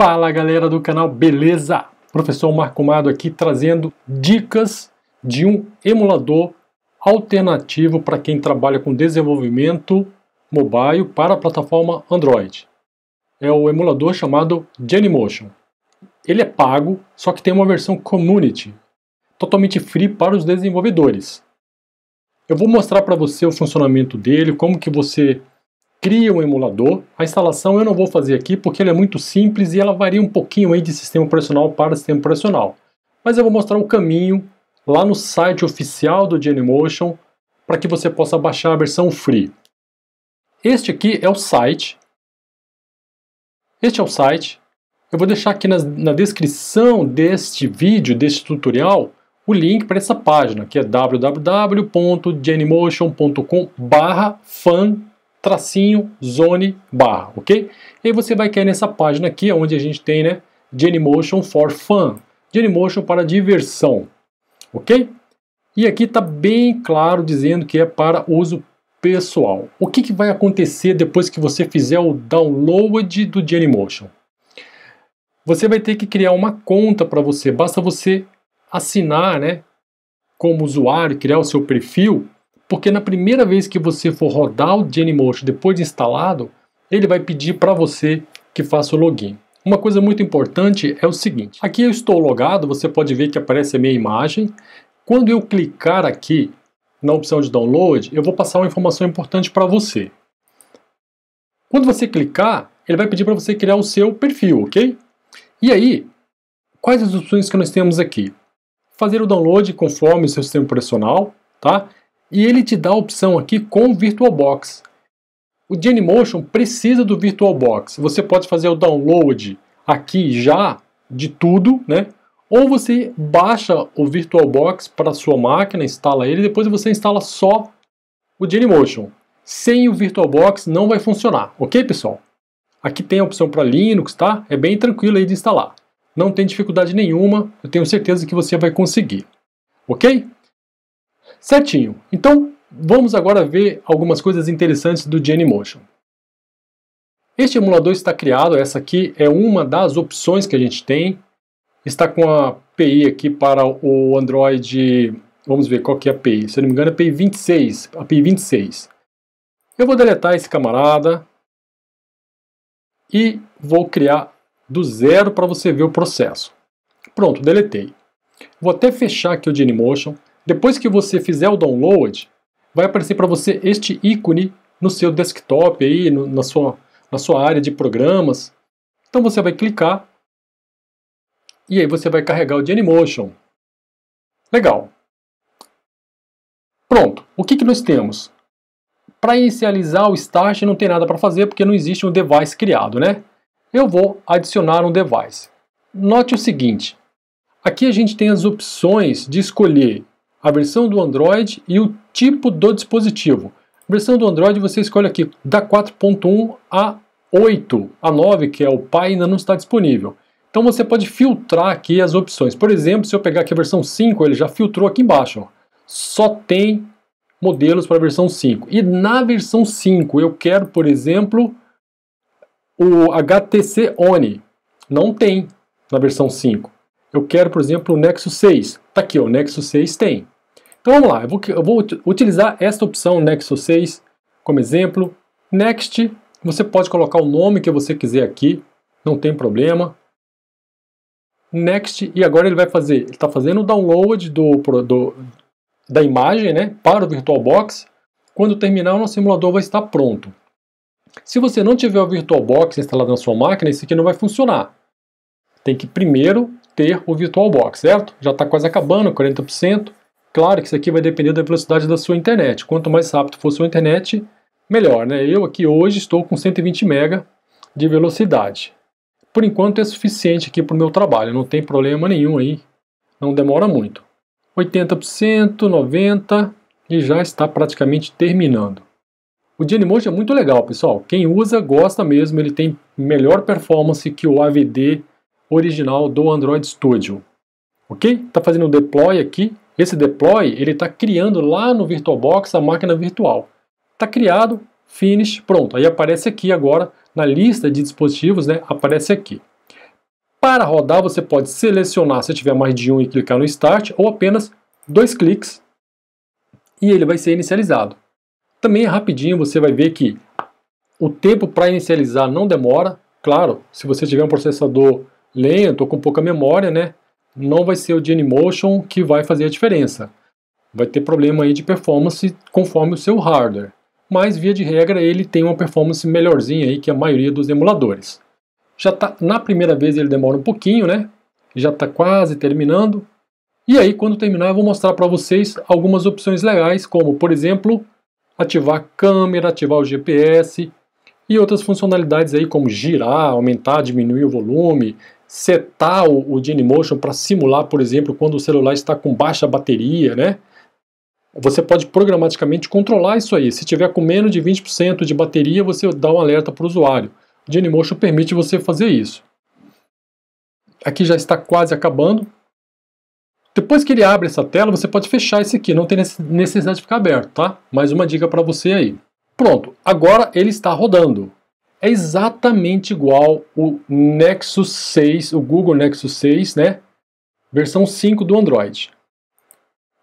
Fala galera do canal, beleza? Professor Marco Mado aqui trazendo dicas de um emulador alternativo para quem trabalha com desenvolvimento mobile para a plataforma Android. É o emulador chamado Genymotion. Ele é pago, só que tem uma versão community, totalmente free para os desenvolvedores. Eu vou mostrar para você o funcionamento dele, como que você cria um emulador. A instalação eu não vou fazer aqui porque ela é muito simples e ela varia um pouquinho aí de sistema operacional para sistema operacional. Mas eu vou mostrar o caminho lá no site oficial do Genymotion para que você possa baixar a versão free. Este aqui é o site. Este é o site. Eu vou deixar aqui na, na descrição deste vídeo, deste tutorial, o link para essa página, que é www.genymotion.com/fan tracinho, zone, barra, ok? E aí você vai cair nessa página aqui, é onde a gente tem, né, Genymotion for Fun, Genymotion para diversão, ok? E aqui está bem claro dizendo que é para uso pessoal. O que, que vai acontecer depois que você fizer o download do Genymotion? Você vai ter que criar uma conta para você, basta você assinar, né, como usuário, criar o seu perfil porque na primeira vez que você for rodar o Dailymotion depois de instalado, ele vai pedir para você que faça o login. Uma coisa muito importante é o seguinte, aqui eu estou logado, você pode ver que aparece a minha imagem. Quando eu clicar aqui na opção de download, eu vou passar uma informação importante para você. Quando você clicar, ele vai pedir para você criar o seu perfil, ok? E aí, quais as opções que nós temos aqui? Fazer o download conforme o seu sistema operacional, tá? E ele te dá a opção aqui com o VirtualBox. O Genymotion precisa do VirtualBox. Você pode fazer o download aqui já de tudo, né? Ou você baixa o VirtualBox para sua máquina, instala ele, depois você instala só o Genymotion. Sem o VirtualBox não vai funcionar, ok pessoal? Aqui tem a opção para Linux, tá? É bem tranquilo aí de instalar. Não tem dificuldade nenhuma, eu tenho certeza que você vai conseguir. Ok? Certinho. Então, vamos agora ver algumas coisas interessantes do Genymotion. Este emulador está criado, essa aqui é uma das opções que a gente tem. Está com a API aqui para o Android, vamos ver qual que é a API, se eu não me engano é a API 26, API 26. Eu vou deletar esse camarada e vou criar do zero para você ver o processo. Pronto, deletei. Vou até fechar aqui o Genymotion depois que você fizer o download, vai aparecer para você este ícone no seu desktop aí, no, na, sua, na sua área de programas. Então você vai clicar e aí você vai carregar o Dailymotion. Legal. Pronto. O que, que nós temos? Para inicializar o start não tem nada para fazer porque não existe um device criado, né? Eu vou adicionar um device. Note o seguinte. Aqui a gente tem as opções de escolher a versão do Android e o tipo do dispositivo. A versão do Android você escolhe aqui da 4.1 a 8, a 9, que é o pai, ainda não está disponível. Então você pode filtrar aqui as opções. Por exemplo, se eu pegar aqui a versão 5, ele já filtrou aqui embaixo. Ó. Só tem modelos para a versão 5. E na versão 5 eu quero, por exemplo, o HTC One. Não tem na versão 5. Eu quero, por exemplo, o Nexus 6. Tá aqui, o Nexus 6 tem. Então vamos lá, eu vou, eu vou utilizar esta opção Nexus 6 como exemplo. Next, você pode colocar o nome que você quiser aqui, não tem problema. Next, e agora ele vai fazer, ele está fazendo o download do, do, da imagem né, para o VirtualBox. Quando terminar, o nosso simulador vai estar pronto. Se você não tiver o VirtualBox instalado na sua máquina, isso aqui não vai funcionar. Tem que primeiro ter o VirtualBox, certo? Já está quase acabando, 40%. Claro que isso aqui vai depender da velocidade da sua internet. Quanto mais rápido for sua internet, melhor, né? Eu aqui hoje estou com 120 MB de velocidade. Por enquanto é suficiente aqui para o meu trabalho, não tem problema nenhum aí, não demora muito. 80%, 90% e já está praticamente terminando. O hoje é muito legal, pessoal. Quem usa gosta mesmo, ele tem melhor performance que o AVD original do Android Studio. Ok? Está fazendo o deploy aqui. Esse deploy ele está criando lá no VirtualBox a máquina virtual. Está criado, finish, pronto. Aí aparece aqui agora na lista de dispositivos, né? Aparece aqui. Para rodar, você pode selecionar se tiver mais de um e clicar no Start ou apenas dois cliques e ele vai ser inicializado. Também é rapidinho você vai ver que o tempo para inicializar não demora. Claro, se você tiver um processador lenha, estou com pouca memória, né? Não vai ser o Genymotion que vai fazer a diferença. Vai ter problema aí de performance conforme o seu hardware. Mas via de regra ele tem uma performance melhorzinha aí que a maioria dos emuladores. Já tá na primeira vez ele demora um pouquinho, né? Já está quase terminando. E aí quando terminar eu vou mostrar para vocês algumas opções legais, como por exemplo ativar a câmera, ativar o GPS e outras funcionalidades aí como girar, aumentar, diminuir o volume, setar o, o Motion para simular, por exemplo, quando o celular está com baixa bateria, né? Você pode programaticamente controlar isso aí. Se tiver com menos de 20% de bateria, você dá um alerta para o usuário. O Motion permite você fazer isso. Aqui já está quase acabando. Depois que ele abre essa tela, você pode fechar esse aqui, não tem necessidade de ficar aberto, tá? Mais uma dica para você aí. Pronto, agora ele está rodando é exatamente igual o Nexus 6, o Google Nexus 6, né? Versão 5 do Android.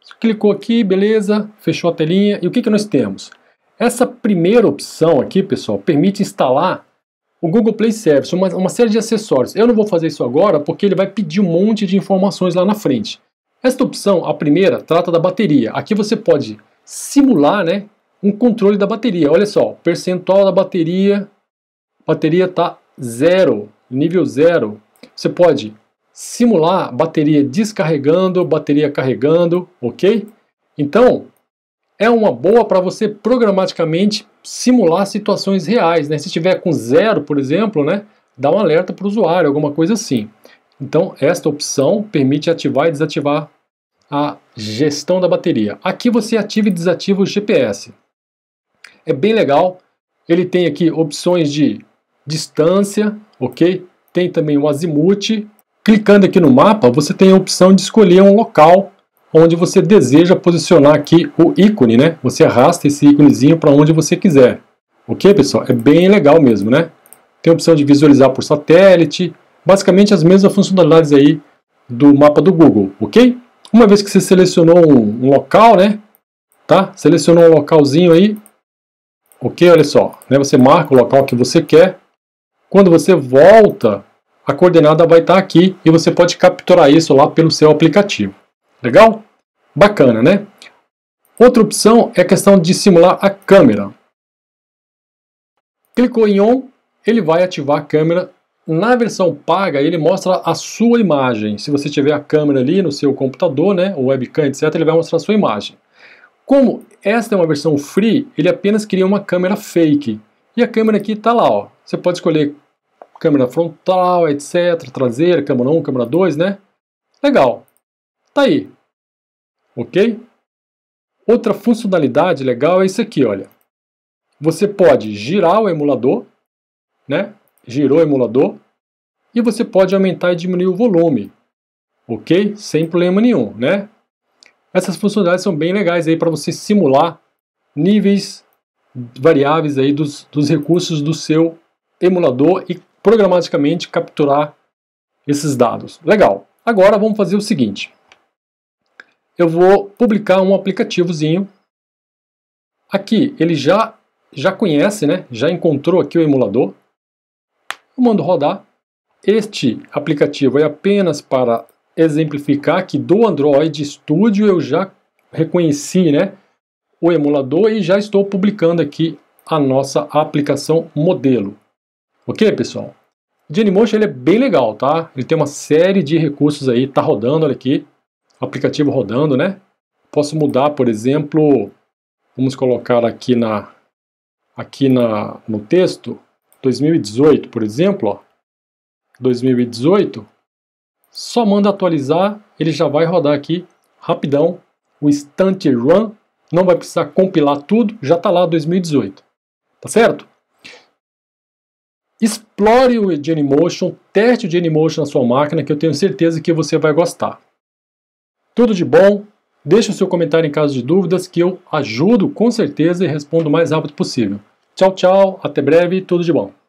Você clicou aqui, beleza, fechou a telinha. E o que, que nós temos? Essa primeira opção aqui, pessoal, permite instalar o Google Play Service, uma, uma série de acessórios. Eu não vou fazer isso agora porque ele vai pedir um monte de informações lá na frente. Esta opção, a primeira, trata da bateria. Aqui você pode simular né, um controle da bateria. Olha só, percentual da bateria, bateria está zero, nível zero. Você pode simular bateria descarregando, bateria carregando, ok? Então, é uma boa para você programaticamente simular situações reais, né? Se estiver com zero, por exemplo, né? Dá um alerta para o usuário, alguma coisa assim. Então, esta opção permite ativar e desativar a gestão da bateria. Aqui você ativa e desativa o GPS. É bem legal. Ele tem aqui opções de distância, ok? Tem também o azimute. Clicando aqui no mapa, você tem a opção de escolher um local onde você deseja posicionar aqui o ícone, né? Você arrasta esse íconezinho para onde você quiser. Ok, pessoal? É bem legal mesmo, né? Tem a opção de visualizar por satélite. Basicamente as mesmas funcionalidades aí do mapa do Google, ok? Uma vez que você selecionou um, um local, né? Tá? Selecionou um localzinho aí. Ok, olha só. Né? Você marca o local que você quer. Quando você volta, a coordenada vai estar tá aqui e você pode capturar isso lá pelo seu aplicativo. Legal? Bacana, né? Outra opção é a questão de simular a câmera. Clicou em On, ele vai ativar a câmera. Na versão paga, ele mostra a sua imagem. Se você tiver a câmera ali no seu computador, né, o webcam, etc., ele vai mostrar a sua imagem. Como esta é uma versão free, ele apenas cria uma câmera fake. E a câmera aqui está lá, ó. Você pode escolher câmera frontal, etc, traseira, câmera 1, câmera 2, né? Legal. Tá aí. OK? Outra funcionalidade legal é isso aqui, olha. Você pode girar o emulador, né? Girou o emulador e você pode aumentar e diminuir o volume. OK? Sem problema nenhum, né? Essas funcionalidades são bem legais aí para você simular níveis variáveis aí dos, dos recursos do seu emulador e programaticamente capturar esses dados. Legal. Agora vamos fazer o seguinte. Eu vou publicar um aplicativozinho. Aqui ele já já conhece, né? Já encontrou aqui o emulador. Eu mando rodar. Este aplicativo é apenas para exemplificar que do Android Studio eu já reconheci, né, o emulador e já estou publicando aqui a nossa aplicação modelo. Ok, pessoal? O Dailymotion ele é bem legal, tá? Ele tem uma série de recursos aí, tá rodando, olha aqui. Aplicativo rodando, né? Posso mudar, por exemplo, vamos colocar aqui na aqui na no texto 2018, por exemplo, ó. 2018 só manda atualizar, ele já vai rodar aqui rapidão o Instant run, não vai precisar compilar tudo, já está lá 2018. Tá certo? Explore o Genymotion, teste o Genymotion na sua máquina, que eu tenho certeza que você vai gostar. Tudo de bom, deixe o seu comentário em caso de dúvidas, que eu ajudo com certeza e respondo o mais rápido possível. Tchau, tchau, até breve, tudo de bom.